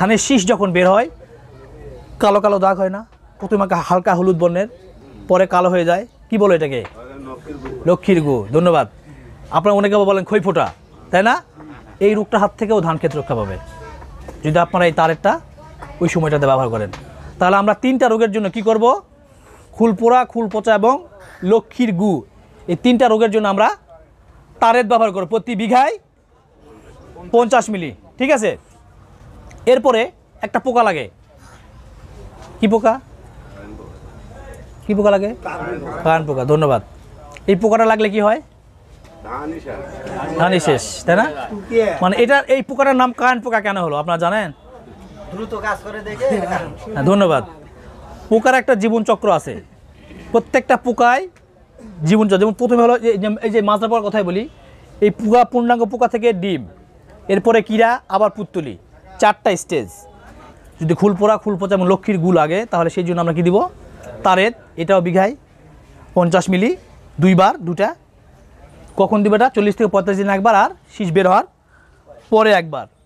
ধানের শীষ যখন বের হয় কালো কালো দাগ হয় না প্রথমে হালকা হলুদ বর্ণের পরে কালো হয়ে যায় কি বলো এটাকে লক্ষ্মীর গু ধন্যবাদ আপনারা অনেকে বলেন খই ফোটা তাই না এই রোগটা হাত থেকেও ধান ক্ষেত রক্ষা পাবে যদি আপনারা এই তারেরটা ওই সময়টাতে ব্যবহার করেন তাহলে আমরা তিনটা রোগের জন্য কি করব খুলপোড়া খুলপচা এবং লক্ষ্মীর গু এই তিনটা রোগের জন্য আমরা তারের ব্যবহার করব প্রতি বিঘায় পঞ্চাশ মিলি ঠিক আছে এরপরে একটা পোকা লাগে কি পোকা কি পোকা লাগে কান পোকা ধন্যবাদ এই পোকাটা লাগলে কি হয় ধানই শেষ তাই না মানে এটা এই পোকাটার নাম কান পোকা কেন হলো আপনারা জানেন দ্রুত কাজ করে দেখে হ্যাঁ, ধন্যবাদ পোকার একটা জীবন চক্র আছে প্রত্যেকটা পোকায় জীবন যেমন প্রথমে হলো এই যে মাছরা পোকার কথাই বলি এই পোকা পূর্ণাঙ্গ পোকা থেকে ডিম এরপরে কিরা আবার পুত্তলি চারটা স্টেজ যদি খুলপোড়া খুলপোচা এবং লক্ষ্মীর গুল আগে তাহলে সেই জন্য আমরা কী দিব তারের এটাও বিঘায় পঞ্চাশ মিলি দুইবার দুটা কখন দিবে এটা চল্লিশ থেকে পঁয়তাল্লিশ দিন একবার আর শীষ বের হওয়ার পরে একবার